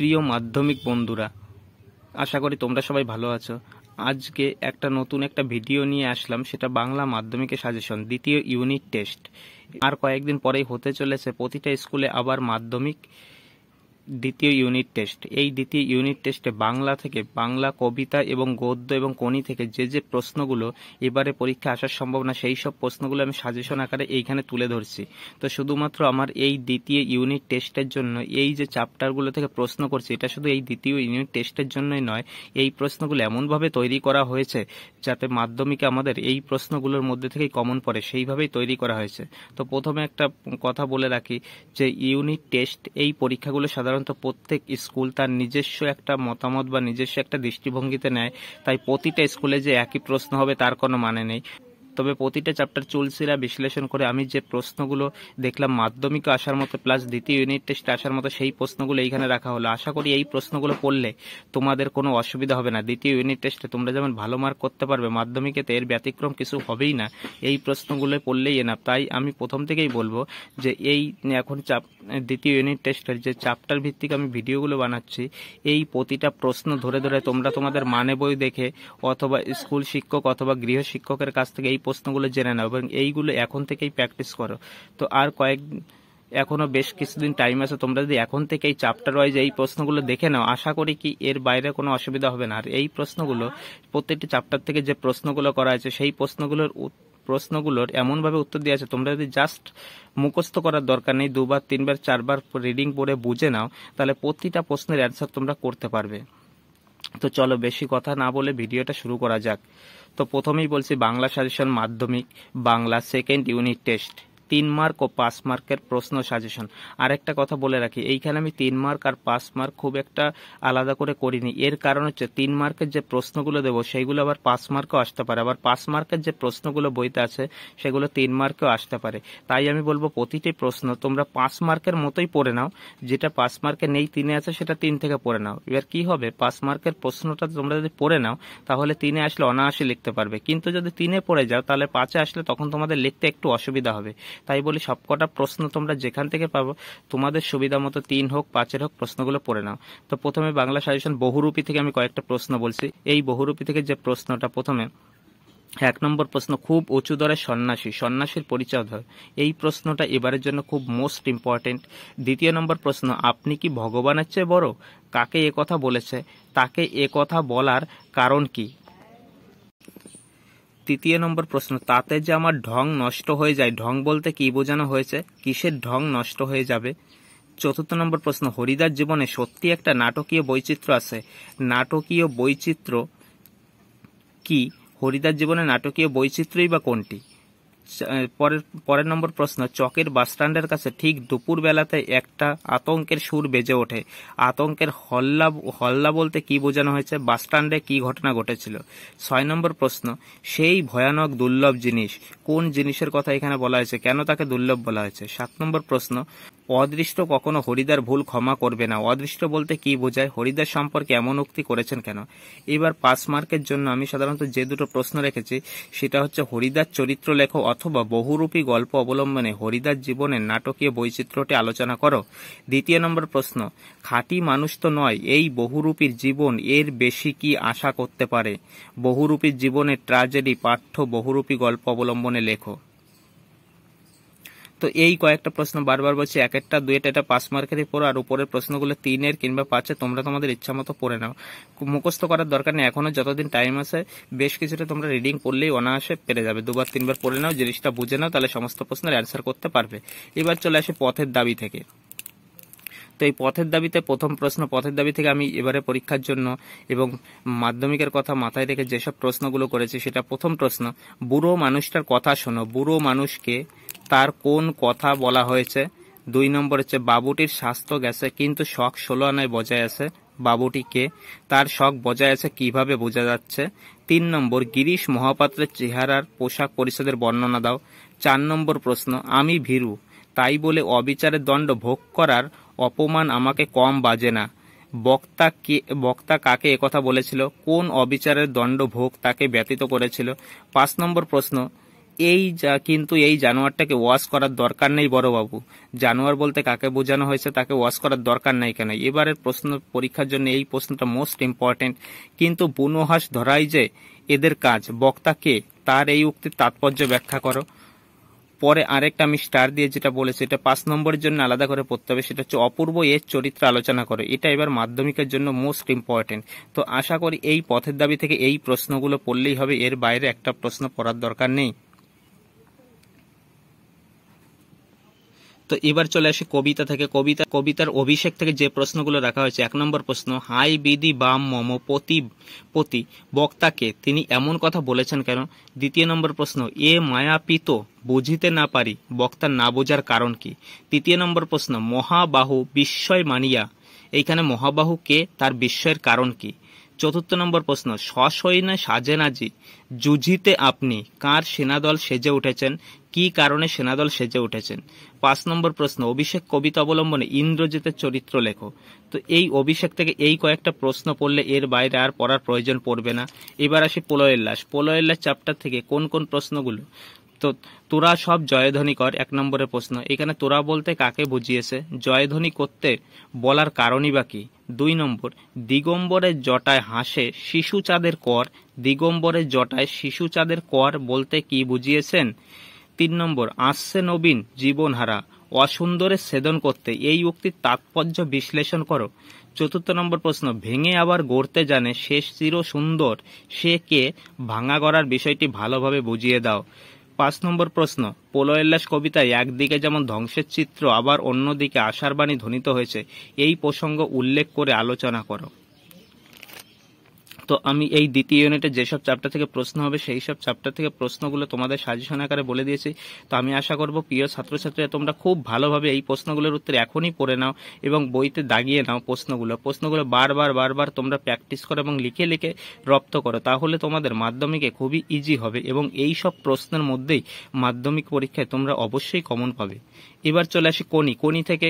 প্রিয় মাধ্যমিক বন্ধুরা আশা করি তোমরা সবাই ভালো আছো আজকে একটা নতুন একটা ভিডিও নিয়ে আসলাম সেটা বাংলা মাধ্যমিকের সাজেশন দ্বিতীয় ইউনিট টেস্ট আর কয়েকদিন পরেই হতে চলেছে প্রতিটা স্কুলে আবার মাধ্যমিক দ্বিতীয় ইউনিট টেস্ট এই দ্বিতীয় ইউনিট টেস্টে বাংলা থেকে বাংলা কবিতা এবং গদ্য এবং কণি থেকে যে যে প্রশ্নগুলো এবারে পরীক্ষা আসার সম্ভাবনা সেই সব প্রশ্নগুলো আমি সাজেশন আকারে এইখানে তুলে ধরছি তো শুধুমাত্র আমার এই দ্বিতীয় ইউনিট টেস্টের জন্য এই যে চ্যাপ্টারগুলো থেকে প্রশ্ন করছি এটা শুধু এই দ্বিতীয় ইউনিট টেস্টের জন্যই নয় এই প্রশ্নগুলো এমনভাবে তৈরি করা হয়েছে যাতে মাধ্যমিকে আমাদের এই প্রশ্নগুলোর মধ্যে থেকে কমন পড়ে সেইভাবেই তৈরি করা হয়েছে তো প্রথমে একটা কথা বলে রাখি যে ইউনিট টেস্ট এই পরীক্ষাগুলো সাধারণত সাধারণত প্রত্যেক স্কুল তার নিজস্ব একটা মতামত বা নিজস্ব একটা দৃষ্টিভঙ্গিতে নেয় তাই প্রতিটা স্কুলে যে একই প্রশ্ন হবে তার কোনো মানে নেই তবে প্রতিটা চ্যাপ্টার চুলসিরা বিশ্লেষণ করে আমি যে প্রশ্নগুলো দেখলাম মাধ্যমিকে আসার মতো প্লাস দ্বিতীয় ইউনিট টেস্টে আসার মতো সেই প্রশ্নগুলো এইখানে রাখা হলো আশা করি এই প্রশ্নগুলো পড়লে তোমাদের কোনো অসুবিধা হবে না দ্বিতীয় ইউনিট টেস্টে তোমরা যেমন ভালো মার্ক করতে পারবে মাধ্যমিকে এর ব্যতিক্রম কিছু হবেই না এই প্রশ্নগুলো পড়লেই না তাই আমি প্রথম থেকেই বলবো যে এই এখন চাপ দ্বিতীয় ইউনিট টেস্টের যে চ্যাপ্টার ভিত্তিক আমি ভিডিওগুলো বানাচ্ছি এই প্রতিটা প্রশ্ন ধরে ধরে তোমরা তোমাদের মানে বই দেখে অথবা স্কুল শিক্ষক অথবা গৃহ শিক্ষকের কাছ থেকে এই প্রশ্নগুলো জেনে নাও এবং এইগুলো এখন থেকেই প্র্যাকটিস করো তো আর কয়েক এখনও বেশ কিছুদিন টাইম আছে তোমরা যদি এখন থেকে এই চ্যাপ্টার ওয়াইজ এই প্রশ্নগুলো দেখে নাও আশা করি কি এর বাইরে কোনো অসুবিধা হবে না আর এই প্রশ্নগুলো প্রত্যেকটি চ্যাপ্টার থেকে যে প্রশ্নগুলো করা আছে সেই প্রশ্নগুলোর প্রশ্নগুলোর এমনভাবে উত্তর দেওয়া আছে তোমরা যদি জাস্ট মুখস্থ করার দরকার নেই দুবার তিনবার চারবার রিডিং পড়ে বুঝে নাও তাহলে প্রতিটা প্রশ্নের অ্যান্সার তোমরা করতে পারবে তো চলো বেশি কথা না বলে ভিডিওটা শুরু করা যাক তো প্রথমেই বলছি বাংলা সাজেশন মাধ্যমিক বাংলা সেকেন্ড ইউনিট টেস্ট তিন মার্ক ও পাঁচ মার্কের প্রশ্ন সাজেশন আর একটা কথা বলে রাখি এইখানে আমি তিন মার্ক আর পাঁচ মার্ক খুব একটা আলাদা করে করিনি এর কারণ হচ্ছে তিন মার্কের যে প্রশ্নগুলো দেবো সেইগুলো আবার পাঁচ মার্কও আসতে পারে আবার পাঁচ মার্কের যে প্রশ্নগুলো বইতে আছে সেগুলো তিন মার্কেও আসতে পারে তাই আমি বলবো প্রতিটি প্রশ্ন তোমরা পাঁচ মার্কের মতোই পড়ে নাও যেটা পাঁচ মার্কে নেই তিনে আছে সেটা তিন থেকে পড়ে নাও এবার কি হবে পাঁচ মার্কের প্রশ্নটা তোমরা যদি পড়ে নাও তাহলে তিনে আসলে অনায়াসে লিখতে পারবে কিন্তু যদি তিনে পড়ে যাও তাহলে পাঁচে আসলে তখন তোমাদের লিখতে একটু অসুবিধা হবে তাই বলি সবকটা প্রশ্ন তোমরা যেখান থেকে পাবো তোমাদের সুবিধা মতো তিন হোক পাঁচের হোক প্রশ্নগুলো পড়ে নাও তো প্রথমে বাংলা সাজেশন বহুরূপী থেকে আমি কয়েকটা প্রশ্ন বলছি এই বহুরূপী থেকে যে প্রশ্নটা প্রথমে এক নম্বর প্রশ্ন খুব উঁচু দরে সন্ন্যাসী সন্ন্যাসীর পরিচয় ধর এই প্রশ্নটা এবারের জন্য খুব মোস্ট ইম্পর্টেন্ট দ্বিতীয় নম্বর প্রশ্ন আপনি কি ভগবানের চেয়ে বড় কাকে এ কথা বলেছে তাকে এ কথা বলার কারণ কি তৃতীয় নম্বর প্রশ্ন তাতে যে আমার ঢং নষ্ট হয়ে যায় ঢং বলতে কি বোঝানো হয়েছে কিসের ঢং নষ্ট হয়ে যাবে চতুর্থ নম্বর প্রশ্ন হরিদার জীবনে সত্যি একটা নাটকীয় বৈচিত্র্য আছে নাটকীয় বৈচিত্র্য কি হরিদার জীবনে নাটকীয় বৈচিত্র্যই বা কোনটি পরের পরের নম্বর প্রশ্ন চকের বাসস্ট্যান্ডের কাছে ঠিক দুপুরবেলাতে একটা আতঙ্কের সুর বেজে ওঠে আতঙ্কের হল্লা হল্লা বলতে কি বোঝানো হয়েছে বাসস্ট্যান্ডে কি ঘটনা ঘটেছিল ছয় নম্বর প্রশ্ন সেই ভয়ানক দুর্লভ জিনিস কোন জিনিসের কথা এখানে বলা হয়েছে কেন তাকে দুর্লভ বলা হয়েছে সাত নম্বর প্রশ্ন অদৃষ্ট কখনো হরিদার ভুল ক্ষমা করবে না অদৃষ্ট বলতে কি বোঝায় হরিদার সম্পর্কে এমন উক্তি করেছেন কেন এবার পাস মার্কের জন্য আমি সাধারণত যে দুটো প্রশ্ন রেখেছি সেটা হচ্ছে হরিদার চরিত্র লেখো অথবা বহুরূপী গল্প অবলম্বনে হরিদার জীবনের নাটকীয় বৈচিত্র্যটি আলোচনা করো দ্বিতীয় নম্বর প্রশ্ন খাঁটি মানুষ তো নয় এই বহুরূপীর জীবন এর বেশি কি আশা করতে পারে বহুরূপীর জীবনের ট্রাজেডি পাঠ্য বহুরূপী গল্প অবলম্বনে লেখো তো এই কয়েকটা প্রশ্ন বারবার বলছি এক একটা দুয়েটা এটা পাঁচ মার্কেরই পড়ো আর উপরের প্রশ্নগুলো তিনের কিংবা পাঁচে তোমরা তোমাদের ইচ্ছা মতো পড়ে নাও মুখস্থ করার দরকার নেই এখনও যতদিন টাইম আছে বেশ কিছুটা তোমরা রিডিং পড়লেই অনায়াসে পেরে যাবে দুবার তিনবার পড়ে নাও জিনিসটা বুঝে নাও তাহলে সমস্ত প্রশ্নের অ্যান্সার করতে পারবে এবার চলে আসে পথের দাবি থেকে তো এই পথের দাবিতে প্রথম প্রশ্ন পথের দাবি থেকে আমি এবারে পরীক্ষার জন্য এবং মাধ্যমিকের কথা মাথায় রেখে যেসব প্রশ্নগুলো করেছি সেটা প্রথম প্রশ্ন বুড়ো মানুষটার কথা শোনো বুড়ো মানুষকে তার কোন কথা বলা হয়েছে দুই নম্বর হচ্ছে বাবুটির স্বাস্থ্য গেছে কিন্তু শখ ষোলো আনায় বজায় আছে বাবুটিকে তার শখ বজায় আছে কিভাবে বোঝা যাচ্ছে তিন নম্বর গিরিশ মহাপাত্রের চেহারার পোশাক পরিষদের বর্ণনা দাও চার নম্বর প্রশ্ন আমি ভীরু তাই বলে অবিচারের দণ্ড ভোগ করার অপমান আমাকে কম বাজে না বক্তা কে বক্তা কাকে একথা বলেছিল কোন অবিচারের দণ্ড ভোগ তাকে ব্যতীত করেছিল পাঁচ নম্বর প্রশ্ন এই যা কিন্তু এই জানোয়ারটাকে ওয়াশ করার দরকার নেই বড়বাবু জানোয়ার বলতে কাকে বোঝানো হয়েছে তাকে ওয়াশ করার দরকার নেই কেন এবারের প্রশ্ন পরীক্ষার জন্য এই প্রশ্নটা মোস্ট ইম্পর্টেন্ট কিন্তু বুনো হাঁস ধরাই যে এদের কাজ বক্তা কে তার এই উক্তির তাৎপর্য ব্যাখ্যা করো পরে আরেকটা আমি স্টার দিয়ে যেটা বলেছি এটা পাঁচ নম্বরের জন্য আলাদা করে পড়তে হবে সেটা হচ্ছে অপূর্ব এর চরিত্র আলোচনা করে এটা এবার মাধ্যমিকের জন্য মোস্ট ইম্পর্টেন্ট তো আশা করি এই পথের দাবি থেকে এই প্রশ্নগুলো পড়লেই হবে এর বাইরে একটা প্রশ্ন পড়ার দরকার নেই তো এবার চলে আসে কবিতা থেকে কবিতা কবিতার অভিষেক থেকে যে প্রশ্নগুলো রাখা হয়েছে এক নম্বর প্রশ্ন হাই বিদি বাম মম পতি পতি বক্তাকে তিনি এমন কথা বলেছেন কেন দ্বিতীয় নম্বর প্রশ্ন এ মায়াপিত বুঝিতে না পারি বক্তা না বোঝার কারণ কি তৃতীয় নম্বর প্রশ্ন মহাবাহু বিস্ময় মানিয়া এইখানে মহাবাহু কে তার বিস্ময়ের কারণ কি চতুর্থ নম্বর প্রশ্ন সসৈন্য সাজেনাজি জুঝিতে আপনি কার সেনাদল সেজে উঠেছেন কি কারণে সেনাদল সেজে উঠেছেন পাঁচ নম্বর প্রশ্ন অভিষেক কবিতা অবলম্বনে ইন্দ্রজিতের চরিত্র লেখো তো এই অভিষেক থেকে এই কয়েকটা প্রশ্ন পড়লে এর বাইরে আর পড়ার প্রয়োজন পড়বে না এবার আসি পোলয়ের লাশ পোলয়ের লাশ চ্যাপ্টার থেকে কোন কোন প্রশ্নগুলো তো তোরা সব জয়ধ্বনি কর এক নম্বরের প্রশ্ন এখানে তোরা বলতে কাকে বুঝিয়েছে জয়ধ্বনি করতে বলার কারণই বা কি দুই নম্বর দিগম্বরের জটায় হাসে শিশু চাঁদের কর দিগম্বরের জটায় শিশু চাঁদের কর বলতে কি বুঝিয়েছেন তিন নম্বর আসছে নবীন জীবনহারা অসুন্দরে ছেদন করতে এই উক্তির তাৎপর্য বিশ্লেষণ করো চতুর্থ নম্বর প্রশ্ন ভেঙে আবার গড়তে জানে শেষ চির সুন্দর সে কে ভাঙা গড়ার বিষয়টি ভালোভাবে বুঝিয়ে দাও পাঁচ নম্বর প্রশ্ন পোলোয়েল্লাস কবিতায় একদিকে যেমন ধ্বংসের চিত্র আবার অন্যদিকে আশার বাণী ধ্বনিত হয়েছে এই প্রসঙ্গ উল্লেখ করে আলোচনা করো তো আমি এই দ্বিতীয় ইউনিটে যেসব চ্যাপ্টার থেকে প্রশ্ন হবে সেই সব চ্যাপ্টার থেকে প্রশ্নগুলো তোমাদের সাজেশন আকারে বলে দিয়েছি তো আমি আশা করব প্রিয় ছাত্রছাত্রীরা তোমরা খুব ভালোভাবে এই প্রশ্নগুলোর উত্তর এখনই পড়ে নাও এবং বইতে দাগিয়ে নাও প্রশ্নগুলো প্রশ্নগুলো বারবার বারবার তোমরা প্র্যাকটিস করো এবং লিখে লিখে রপ্ত করো তাহলে তোমাদের মাধ্যমিকে খুবই ইজি হবে এবং এই সব প্রশ্নের মধ্যেই মাধ্যমিক পরীক্ষায় তোমরা অবশ্যই কমন পাবে এবার চলে আসি কোনি কোনি থেকে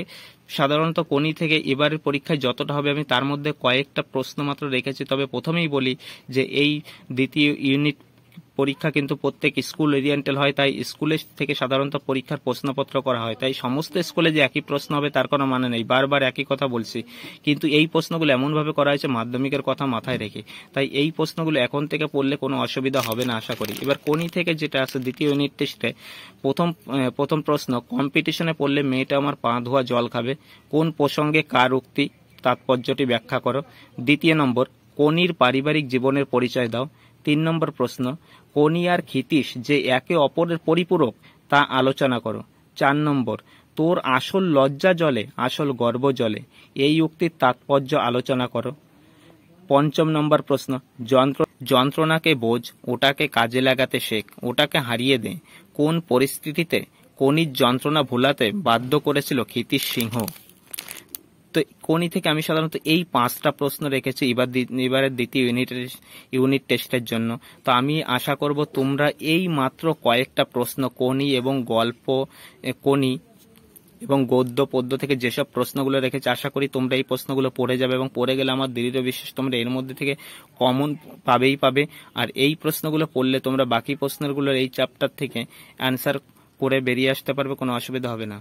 সাধারণত কোনি থেকে এবারের পরীক্ষায় যতটা হবে আমি তার মধ্যে কয়েকটা প্রশ্ন মাত্র রেখেছি তবে প্রথমেই বলি যে এই দ্বিতীয় ইউনিট পরীক্ষা কিন্তু প্রত্যেক স্কুল ওরিয়েন্টাল হয় তাই স্কুলে থেকে সাধারণত পরীক্ষার প্রশ্নপত্র করা হয় তাই সমস্ত স্কুলে যে একই প্রশ্ন হবে তার কোনো মানে নেই বারবার একই কথা বলছি কিন্তু এই প্রশ্নগুলো এমনভাবে করা হয়েছে মাধ্যমিকের কথা মাথায় রেখে তাই এই প্রশ্নগুলো এখন থেকে পড়লে কোনো অসুবিধা হবে না আশা করি এবার কোনি থেকে যেটা আছে দ্বিতীয় ইউনিট টেস্টে প্রথম প্রথম প্রশ্ন কম্পিটিশনে পড়লে মেয়েটা আমার পা ধোয়া জল খাবে কোন প্রসঙ্গে কার উক্তি তাৎপর্যটি ব্যাখ্যা করো দ্বিতীয় নম্বর কনির পারিবারিক জীবনের পরিচয় দাও তিন নম্বর প্রশ্ন কনি আর ক্ষিতীশ যে একে অপরের পরিপূরক তা আলোচনা করো চার নম্বর তোর আসল লজ্জা জলে আসল গর্ব জলে এই উক্তির তাৎপর্য আলোচনা করো পঞ্চম নম্বর প্রশ্ন যন্ত্র যন্ত্রণাকে বোঝ ওটাকে কাজে লাগাতে শেখ ওটাকে হারিয়ে দে কোন পরিস্থিতিতে কনির যন্ত্রণা ভোলাতে বাধ্য করেছিল ক্ষিতীশ সিংহ তো কোনি থেকে আমি সাধারণত এই পাঁচটা প্রশ্ন রেখেছি এবার এবারের দ্বিতীয় ইউনিট ইউনিট টেস্টের জন্য তো আমি আশা করব তোমরা এই মাত্র কয়েকটা প্রশ্ন কোনি এবং গল্প কোনি এবং গদ্য পদ্য থেকে যেসব প্রশ্নগুলো রেখেছি আশা করি তোমরা এই প্রশ্নগুলো পড়ে যাবে এবং পড়ে গেলে আমার দৃঢ় বিশ্বাস তোমরা এর মধ্যে থেকে কমন পাবেই পাবে আর এই প্রশ্নগুলো পড়লে তোমরা বাকি প্রশ্নগুলোর এই চ্যাপ্টার থেকে অ্যান্সার করে বেরিয়ে আসতে পারবে কোনো অসুবিধা হবে না